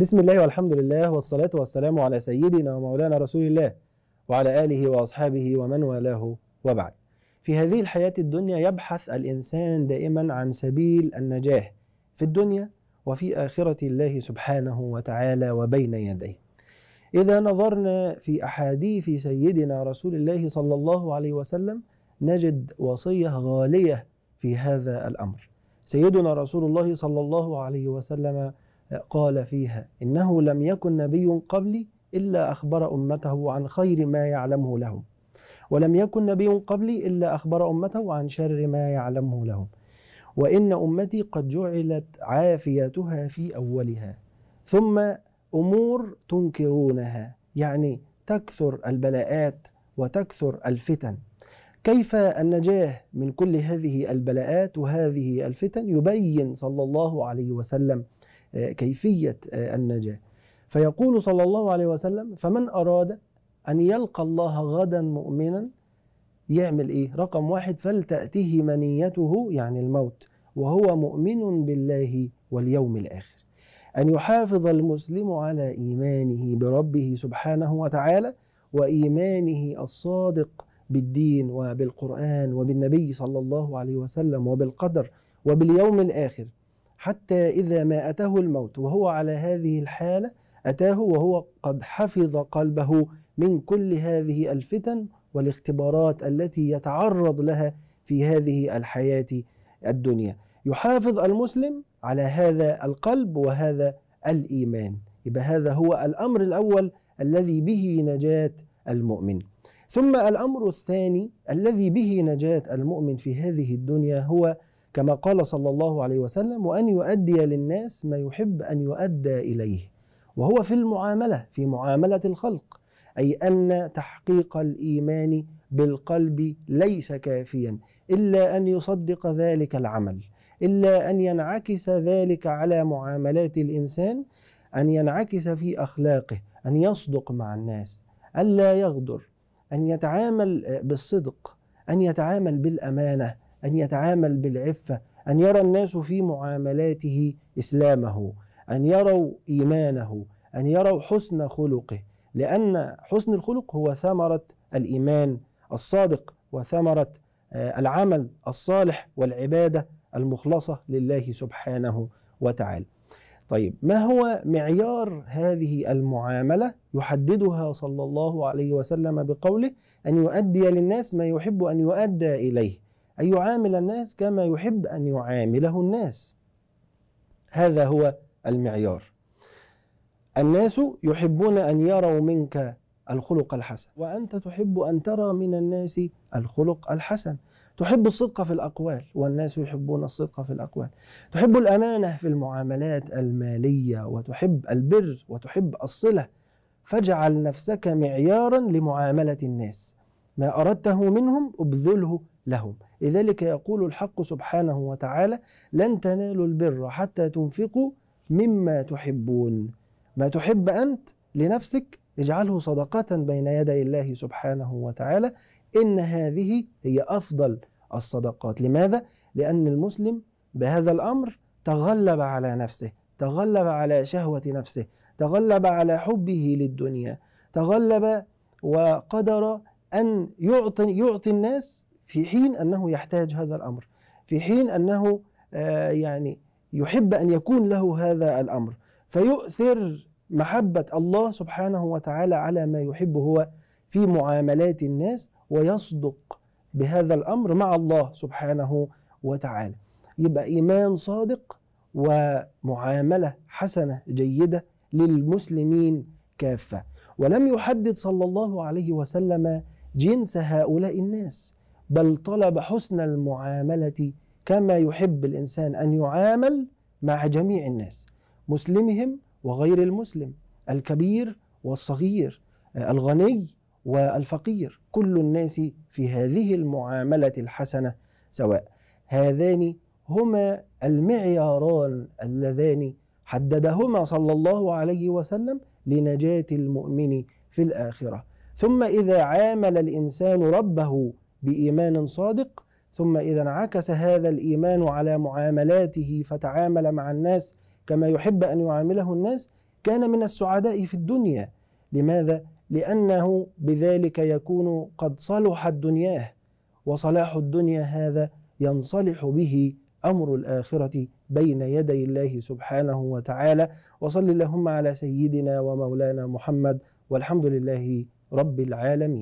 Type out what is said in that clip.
بسم الله والحمد لله والصلاة والسلام على سيدنا ومولانا رسول الله وعلى آله وأصحابه ومن والاه وبعد في هذه الحياة الدنيا يبحث الإنسان دائما عن سبيل النجاة في الدنيا وفي آخرة الله سبحانه وتعالى وبين يديه إذا نظرنا في أحاديث سيدنا رسول الله صلى الله عليه وسلم نجد وصية غالية في هذا الأمر سيدنا رسول الله صلى الله عليه وسلم قال فيها إنه لم يكن نبي قبلي إلا أخبر أمته عن خير ما يعلمه لهم ولم يكن نبي قبلي إلا أخبر أمته عن شر ما يعلمه لهم وإن أمتي قد جعلت عافيتها في أولها ثم أمور تنكرونها يعني تكثر البلاءات وتكثر الفتن كيف النجاه من كل هذه البلاءات وهذه الفتن يبين صلى الله عليه وسلم آه، كيفية آه، النجاة فيقول صلى الله عليه وسلم فمن أراد أن يلقى الله غدا مؤمنا يعمل إيه رقم واحد فلتأته منيته يعني الموت وهو مؤمن بالله واليوم الآخر أن يحافظ المسلم على إيمانه بربه سبحانه وتعالى وإيمانه الصادق بالدين وبالقرآن وبالنبي صلى الله عليه وسلم وبالقدر وباليوم الآخر حتى إذا ما أتاه الموت وهو على هذه الحالة أتاه وهو قد حفظ قلبه من كل هذه الفتن والاختبارات التي يتعرض لها في هذه الحياة الدنيا يحافظ المسلم على هذا القلب وهذا الإيمان يبقى هذا هو الأمر الأول الذي به نجاة المؤمن ثم الأمر الثاني الذي به نجاة المؤمن في هذه الدنيا هو كما قال صلى الله عليه وسلم وأن يؤدي للناس ما يحب أن يؤدى إليه وهو في المعاملة في معاملة الخلق أي أن تحقيق الإيمان بالقلب ليس كافيا إلا أن يصدق ذلك العمل إلا أن ينعكس ذلك على معاملات الإنسان أن ينعكس في أخلاقه أن يصدق مع الناس ألا يغدر أن يتعامل بالصدق أن يتعامل بالأمانة أن يتعامل بالعفة أن يرى الناس في معاملاته إسلامه أن يروا إيمانه أن يروا حسن خلقه لأن حسن الخلق هو ثمرة الإيمان الصادق وثمرة آه، العمل الصالح والعبادة المخلصة لله سبحانه وتعالى طيب ما هو معيار هذه المعامله يحددها صلى الله عليه وسلم بقوله ان يؤدي للناس ما يحب ان يؤدى اليه أن يعامل الناس كما يحب أن يعامله الناس هذا هو المعيار الناس يحبون أن يروا منك الخلق الحسن وأنت تحب أن ترى من الناس الخلق الحسن تحب الصدق في الأقوال والناس يحبون الصدق في الأقوال تحب الأمانة في المعاملات المالية وتحب البر وتحب الصلة فاجعل نفسك معيارا لمعاملة الناس ما أردته منهم أبذله لهم لذلك يقول الحق سبحانه وتعالى لن تنالوا البر حتى تنفقوا مما تحبون ما تحب أنت لنفسك اجعله صدقة بين يدي الله سبحانه وتعالى إن هذه هي أفضل الصدقات لماذا؟ لأن المسلم بهذا الأمر تغلب على نفسه تغلب على شهوة نفسه تغلب على حبه للدنيا تغلب وقدر أن يعطي, يعطي الناس في حين أنه يحتاج هذا الأمر في حين أنه آه، يعني يحب أن يكون له هذا الأمر فيؤثر محبة الله سبحانه وتعالى على ما يحب هو في معاملات الناس ويصدق بهذا الأمر مع الله سبحانه وتعالى يبقى إيمان صادق ومعاملة حسنة جيدة للمسلمين كافة ولم يحدد صلى الله عليه وسلم جنس هؤلاء الناس بل طلب حسن المعامله كما يحب الانسان ان يعامل مع جميع الناس مسلمهم وغير المسلم الكبير والصغير آه، الغني والفقير كل الناس في هذه المعامله الحسنه سواء هذان هما المعياران اللذان حددهما صلى الله عليه وسلم لنجاه المؤمن في الاخره ثم اذا عامل الانسان ربه بايمان صادق ثم اذا انعكس هذا الايمان على معاملاته فتعامل مع الناس كما يحب ان يعامله الناس كان من السعداء في الدنيا لماذا لانه بذلك يكون قد صلحت دنياه وصلاح الدنيا هذا ينصلح به امر الاخره بين يدي الله سبحانه وتعالى وصل اللهم على سيدنا ومولانا محمد والحمد لله رب العالمين